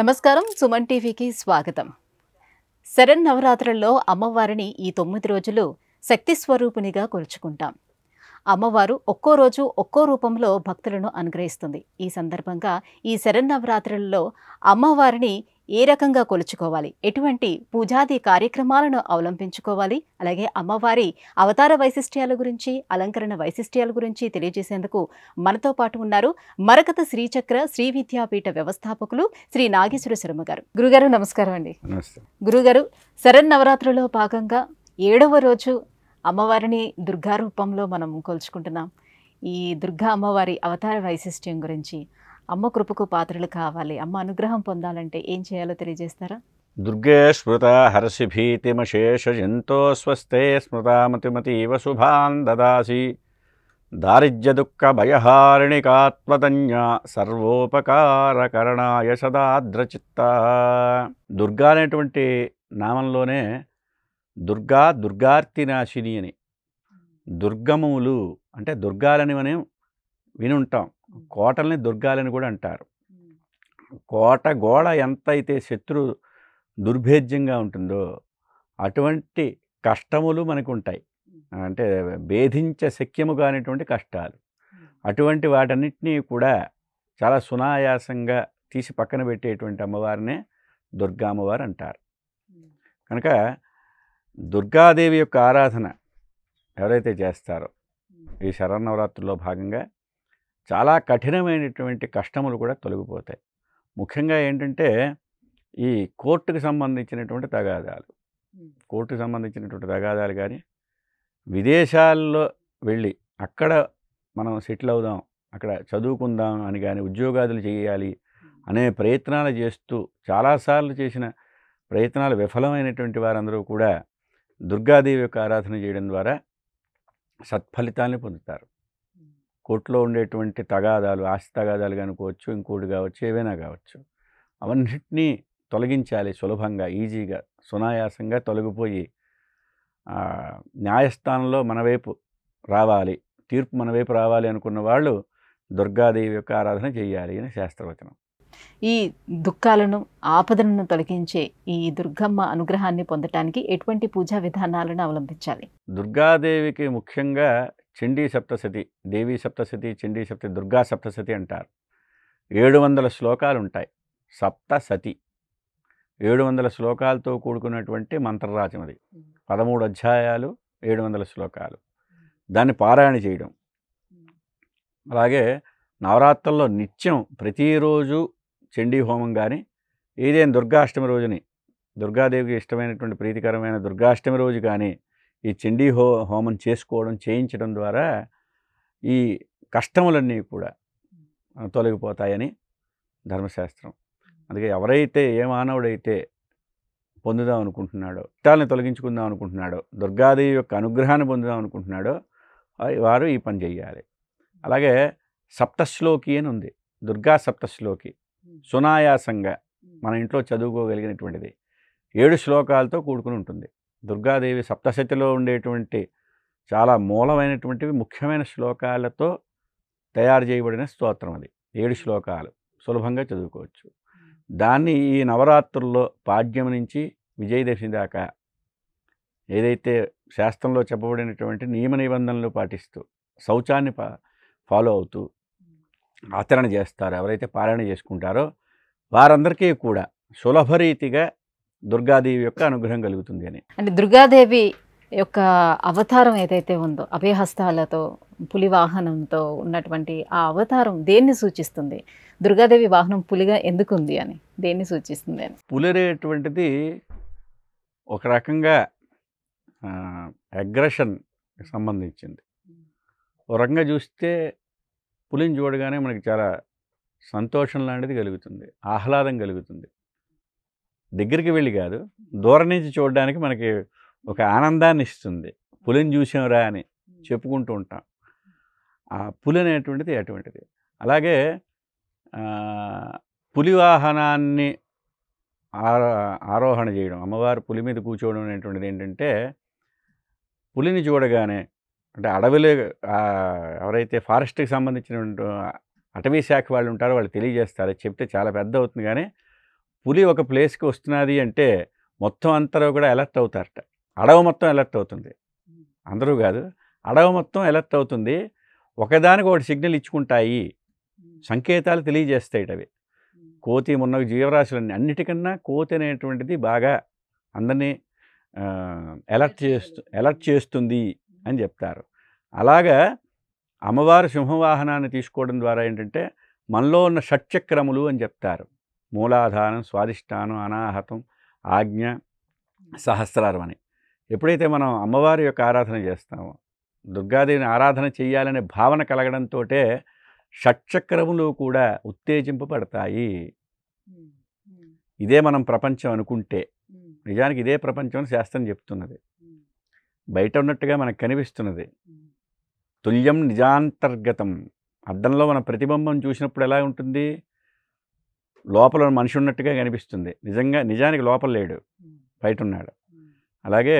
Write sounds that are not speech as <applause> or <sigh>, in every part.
నమస్కారం సుమన్ టీవీకి స్వాగతం శరణ్ నవరాత్రుల్లో అమ్మవారిని ఈ తొమ్మిది రోజులు శక్తి స్వరూపిణిగా కొలుచుకుంటాం అమ్మవారు ఒక్కో రోజు ఒక్కో రూపంలో భక్తులను అనుగ్రహిస్తుంది ఈ సందర్భంగా ఈ శరణ్ నవరాత్రుల్లో అమ్మవారిని ఏ రకంగా కొలుచుకోవాలి ఎటువంటి పూజాది కార్యక్రమాలను అవలంబించుకోవాలి అలాగే అమ్మవారి అవతార వైశిష్ట్యాల గురించి అలంకరణ వైశిష్ట్యాల గురించి తెలియజేసేందుకు మనతో పాటు ఉన్నారు మరకత శ్రీచక్ర శ్రీ విద్యాపీఠ వ్యవస్థాపకులు శ్రీ నాగేశ్వర శర్మ గారు గురుగారు నమస్కారం అండి గురుగారు శరణ్ శరన్నవరాత్రిలో భాగంగా ఏడవ రోజు అమ్మవారిని దుర్గా రూపంలో మనం కొలుచుకుంటున్నాం ఈ దుర్గా అమ్మవారి అవతార వైశిష్ట్యం గురించి అమ్మ కృపకు పాత్రలు కావాలి అమ్మ అనుగ్రహం పొందాలంటే ఏం చేయాలో తెలియజేస్తారా దుర్గే స్మృత హర్షి భీతిమశేష ఎంతో స్వస్తే స్మృతామతిమతీవ శుభాన్ దదాసి దారిద్ర్య దుఃఖ భయహారిణికాత్మతన్య సర్వోపకారకరణాయ సదాద్రచిత్త దుర్గా అనేటువంటి నామంలోనే దుర్గా దుర్గార్తినాశిని అని దుర్గములు అంటే దుర్గాలని మనం వినుంటాం కోటల్ని దుర్గాలని కూడా అంటారు కోట గోడ ఎంత అయితే శత్రు దుర్భేద్యంగా ఉంటుందో అటువంటి కష్టములు మనకు ఉంటాయి అంటే భేధించ శక్యము కానిటువంటి కష్టాలు అటువంటి వాటన్నిటినీ కూడా చాలా సునాయాసంగా తీసి పక్కన పెట్టేటువంటి అమ్మవారినే దుర్గా అమ్మవారు అంటారు కనుక దుర్గాదేవి యొక్క ఆరాధన ఎవరైతే చేస్తారో ఈ శరన్నవరాత్రుల్లో భాగంగా చాలా కఠినమైనటువంటి కష్టములు కూడా తొలగిపోతాయి ముఖ్యంగా ఏంటంటే ఈ కోర్టుకు సంబంధించినటువంటి తగాదాలు కోర్టుకు సంబంధించినటువంటి తగాదాలు కానీ విదేశాల్లో వెళ్ళి అక్కడ మనం సెటిల్ అవుదాం అక్కడ చదువుకుందాం అని కానీ ఉద్యోగాదులు చేయాలి అనే ప్రయత్నాలు చేస్తూ చాలాసార్లు చేసిన ప్రయత్నాలు విఫలమైనటువంటి వారందరూ కూడా దుర్గాదేవి యొక్క ఆరాధన చేయడం ద్వారా సత్ఫలితాన్ని పొందుతారు కోర్టులో ఉండేటువంటి తగాదాలు ఆస్తి తగాదాలు కనుకోవచ్చు ఇంకోటి కావచ్చు ఏవైనా కావచ్చు అవన్నిటినీ తొలగించాలి సులభంగా ఈజీగా సునాయాసంగా తొలగిపోయి న్యాయస్థానంలో మన వైపు రావాలి తీర్పు మన వైపు రావాలి అనుకున్న వాళ్ళు దుర్గాదేవి యొక్క ఆరాధన చేయాలి అని శాస్త్రవచనం ఈ దుఃఖాలను ఆపదలను తొలగించే ఈ దుర్గమ్మ అనుగ్రహాన్ని పొందటానికి ఎటువంటి పూజా విధానాలను అవలంబించాలి దుర్గాదేవికి ముఖ్యంగా చండీ సప్తశతి దేవీ సప్తశతి చండీ సప్తి దుర్గా సప్తశతి అంటారు ఏడు వందల శ్లోకాలు ఉంటాయి సప్తశతి ఏడు వందల శ్లోకాలతో కూడుకున్నటువంటి మంత్రరాజం అది పదమూడు అధ్యాయాలు ఏడు వందల శ్లోకాలు దాన్ని పారాయణ చేయడం అలాగే నవరాత్రుల్లో నిత్యం ప్రతిరోజు చండీ హోమం కానీ ఏదైనా దుర్గాష్టమి రోజుని దుర్గాదేవికి ఇష్టమైనటువంటి ప్రీతికరమైన దుర్గాష్టమి రోజు కానీ ఈ చండీ హో హోమం చేసుకోవడం చేయించడం ద్వారా ఈ కష్టములన్నీ కూడా తొలగిపోతాయని ధర్మశాస్త్రం అందుకే ఎవరైతే ఏ మానవుడైతే పొందుదాం అనుకుంటున్నాడో ఇష్టాలను తొలగించుకుందాం అనుకుంటున్నాడో దుర్గాదేవి యొక్క అనుగ్రహాన్ని పొందుదాం అనుకుంటున్నాడో వారు ఈ పని చేయాలి అలాగే సప్తశ్లోకి అని ఉంది దుర్గా సప్తశ్లోకి సునాయాసంగా మన ఇంట్లో చదువుకోగలిగినటువంటిది ఏడు శ్లోకాలతో కూడుకుని ఉంటుంది దుర్గాదేవి సప్తశతిలో ఉండేటువంటి చాలా మూలమైనటువంటివి ముఖ్యమైన శ్లోకాలతో తయారు చేయబడిన స్తోత్రం అది ఏడు శ్లోకాలు సులభంగా చదువుకోవచ్చు దాన్ని ఈ నవరాత్రుల్లో పాడ్యం నుంచి విజయదశమి దాకా ఏదైతే శాస్త్రంలో చెప్పబడినటువంటి నియమ నిబంధనలు పాటిస్తూ శౌచాన్ని ఫాలో అవుతూ ఆచరణ చేస్తారో ఎవరైతే పారాయణ చేసుకుంటారో వారందరికీ కూడా సులభరీతిగా దుర్గాదేవి యొక్క అనుగ్రహం కలుగుతుంది అని అంటే దుర్గాదేవి యొక్క అవతారం ఏదైతే ఉందో అభయహస్తాలతో పులి వాహనంతో ఉన్నటువంటి ఆ అవతారం దేన్ని సూచిస్తుంది దుర్గాదేవి వాహనం పులిగా ఎందుకు ఉంది అని దేన్ని సూచిస్తుంది అని పులిరేటువంటిది ఒక రకంగా అగ్రెషన్ సంబంధించింది ఒక రకంగా చూస్తే పులిని చూడగానే మనకి చాలా సంతోషం లాంటిది కలుగుతుంది ఆహ్లాదం కలుగుతుంది దగ్గరికి వెళ్ళి కాదు దూరం నుంచి చూడడానికి మనకి ఒక ఆనందాన్ని ఇస్తుంది పులిని చూసాంరా అని చెప్పుకుంటూ ఉంటాం ఆ పులి అనేటువంటిది అటువంటిది అలాగే పులి వాహనాన్ని ఆరోహణ చేయడం అమ్మవారు పులి మీద కూర్చోవడం అనేటువంటిది ఏంటంటే పులిని చూడగానే అంటే అడవిలో ఎవరైతే ఫారెస్ట్కి సంబంధించిన అటవీ శాఖ వాళ్ళు ఉంటారో వాళ్ళు తెలియజేస్తారు చెప్తే చాలా పెద్ద అవుతుంది కానీ పులి ఒక ప్లేస్కి వస్తున్నది అంటే మొత్తం అంతా కూడా అలర్ట్ అవుతారట అడవి మొత్తం అలర్ట్ అవుతుంది అందరూ కాదు అడవి మొత్తం అలర్ట్ అవుతుంది ఒకదానికి ఒకటి సిగ్నల్ ఇచ్చుకుంటాయి సంకేతాలు తెలియజేస్తాయి అవి కోతి ఉన్న జీవరాశులన్నీ అన్నిటికన్నా కోతి అనేటువంటిది బాగా అందరినీ అలర్ట్ చేస్తు అలర్ట్ చేస్తుంది అని చెప్తారు అలాగా అమ్మవారు సింహవాహనాన్ని తీసుకోవడం ద్వారా ఏంటంటే మనలో ఉన్న షట్చక్రములు అని చెప్తారు మూలాధారం స్వాధిష్టానం అనాహతం ఆజ్ఞ సహస్రారం అని ఎప్పుడైతే మనం అమ్మవారి యొక్క ఆరాధన చేస్తామో దుర్గాదేవిని ఆరాధన చేయాలనే భావన కలగడంతో షట్చక్రములు కూడా ఉత్తేజింపబడతాయి ఇదే మనం ప్రపంచం అనుకుంటే నిజానికి ఇదే ప్రపంచం అని శాస్త్రం చెప్తున్నది బయట ఉన్నట్టుగా మనకు కనిపిస్తున్నది తుల్యం నిజాంతర్గతం అద్దంలో మన ప్రతిబింబం చూసినప్పుడు ఎలా ఉంటుంది లోపల మనిషి ఉన్నట్టుగా కనిపిస్తుంది నిజంగా నిజానికి లోపల లేడు బయట ఉన్నాడు అలాగే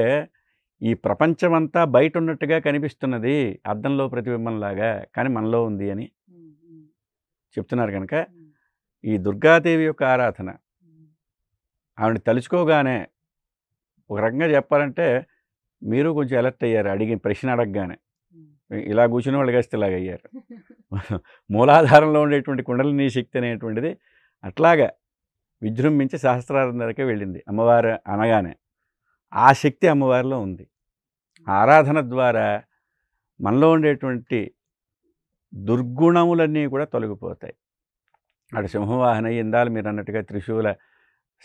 ఈ ప్రపంచం అంతా బయట ఉన్నట్టుగా కనిపిస్తున్నది అద్దంలో ప్రతిబింబంలాగా కానీ మనలో ఉంది అని చెప్తున్నారు కనుక ఈ దుర్గాదేవి యొక్క ఆరాధన ఆవిడ తలుచుకోగానే ఒక రకంగా చెప్పాలంటే మీరు కొంచెం అలర్ట్ అయ్యారు అడిగి ప్రశ్న అడగగానే ఇలా కూర్చుని వాళ్ళు కాస్తే అయ్యారు <laughs> మూలాధారంలో ఉండేటువంటి కుండలిని శక్తి అనేటువంటిది అట్లాగా విజృంభించి సహస్రారందరికీ వెళ్ళింది అమ్మవారు అనగానే ఆ శక్తి అమ్మవారిలో ఉంది ఆరాధన ద్వారా మనలో ఉండేటువంటి దుర్గుణములన్నీ కూడా తొలగిపోతాయి అటు సింహవాహన ఇందాలు మీరు అన్నట్టుగా త్రిశూల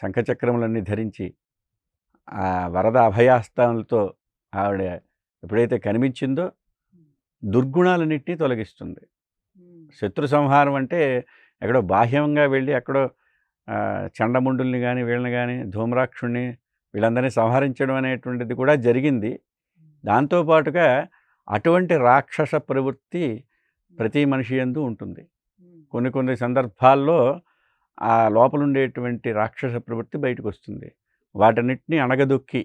శంఖచక్రములన్నీ ధరించి ఆ వరద అభయాస్థానులతో ఆవిడ ఎప్పుడైతే కనిపించిందో దుర్గుణాలన్నింటినీ తొలగిస్తుంది శత్రు సంహారం అంటే ఎక్కడో బాహ్యంగా వెళ్ళి ఎక్కడో చండముండుల్ని కానీ వీళ్ళని కానీ ధూమ్రాక్షుణ్ణి వీళ్ళందరినీ సంహరించడం అనేటువంటిది కూడా జరిగింది దాంతోపాటుగా అటువంటి రాక్షస ప్రవృత్తి ప్రతి మనిషి ఎందు ఉంటుంది కొన్ని కొన్ని సందర్భాల్లో ఆ లోపలుండేటువంటి రాక్షస ప్రవృత్తి బయటకు వస్తుంది వాటన్నిటిని అణగదొక్కి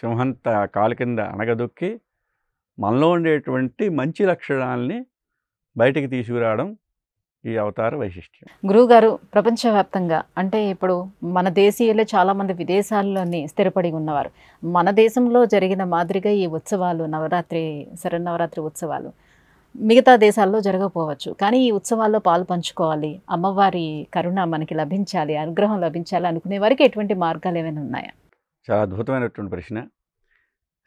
సింహంత కాలు కింద అణగదొక్కి మనలో ఉండేటువంటి మంచి లక్షణాలని బయటికి తీసుకురావడం ఈ అవతార వైశిష్ట్యం గురువుగారు ప్రపంచవ్యాప్తంగా అంటే ఇప్పుడు మన దేశీయులే చాలామంది విదేశాల్లోని స్థిరపడి ఉన్నవారు మన దేశంలో జరిగిన మాదిరిగా ఈ ఉత్సవాలు నవరాత్రి శరన్నవరాత్రి ఉత్సవాలు మిగతా దేశాల్లో జరగకపోవచ్చు కానీ ఈ ఉత్సవాల్లో పాలు పంచుకోవాలి అమ్మవారి కరుణ మనకి లభించాలి అనుగ్రహం లభించాలి అనుకునే వారికి ఎటువంటి మార్గాలు ఏమైనా ఉన్నాయా చాలా అద్భుతమైనటువంటి ప్రశ్న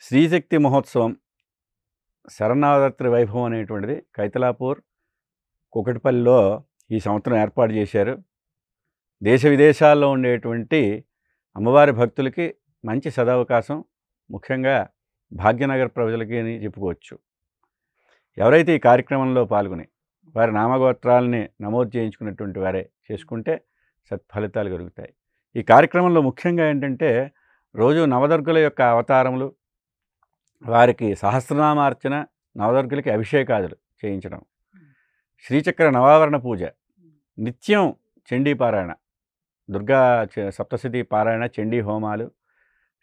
శ్రీశక్తి మహోత్సవం శరణావరాత్రి వైభవం అనేటువంటిది కైతలాపూర్ కుకటిపల్లిలో ఈ సంవత్సరం ఏర్పాటు చేశారు దేశ విదేశాల్లో ఉండేటువంటి అమ్మవారి భక్తులకి మంచి సదవకాశం ముఖ్యంగా భాగ్యనగర్ ప్రజలకి అని చెప్పుకోవచ్చు ఎవరైతే ఈ కార్యక్రమంలో పాల్గొని వారి నామగోత్రాలని నమోదు చేయించుకున్నటువంటి వారే చేసుకుంటే సత్ఫలితాలు కలుగుతాయి ఈ కార్యక్రమంలో ముఖ్యంగా ఏంటంటే రోజు నవదుర్గుల యొక్క అవతారములు వారికి సహస్రనామార్చన నవదుర్గులకి అభిషేకాదులు చేయించడం శ్రీచక్ర నవావరణ పూజ నిత్యం చండీ పారాయణ దుర్గా సప్తశతి పారాయణ చండీ హోమాలు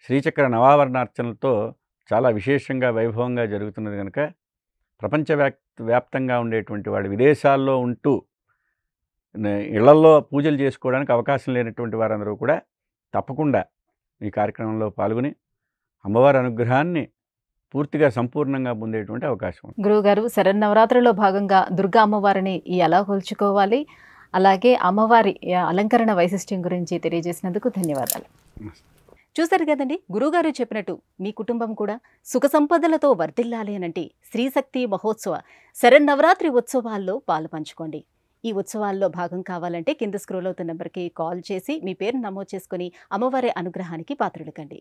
శ్రీచక్ర నవావరణార్చనలతో చాలా విశేషంగా వైభవంగా జరుగుతున్నది కనుక ప్రపంచవ్యాప్త వ్యాప్తంగా ఉండేటువంటి వాళ్ళు విదేశాల్లో ఉంటూ ఇళ్లల్లో పూజలు చేసుకోవడానికి అవకాశం లేనటువంటి వారందరూ కూడా తప్పకుండా ఈ కార్యక్రమంలో పాల్గొని అమ్మవారి అనుగ్రహాన్ని పూర్తిగా సంపూర్ణంగా పొందేటువంటి అవకాశం గురువుగారు శరన్నవరాత్రిలో భాగంగా దుర్గా అమ్మవారిని ఎలా కొల్చుకోవాలి అలాగే అమ్మవారి అలంకరణ వైశిష్టం గురించి తెలియజేసినందుకు ధన్యవాదాలు చూశారు కదండి గురువుగారు చెప్పినట్టు మీ కుటుంబం కూడా సుఖ సంపదలతో వర్ధిల్లాలి అనంటే శ్రీశక్తి మహోత్సవ శరన్నవరాత్రి ఉత్సవాల్లో పాలు పంచుకోండి ఈ ఉత్సవాల్లో భాగం కావాలంటే కింద స్క్రోల్ అవుతున్న నెంబర్కి కాల్ చేసి మీ పేరు నమోదు చేసుకుని అమ్మవారి అనుగ్రహానికి పాత్రలు కండి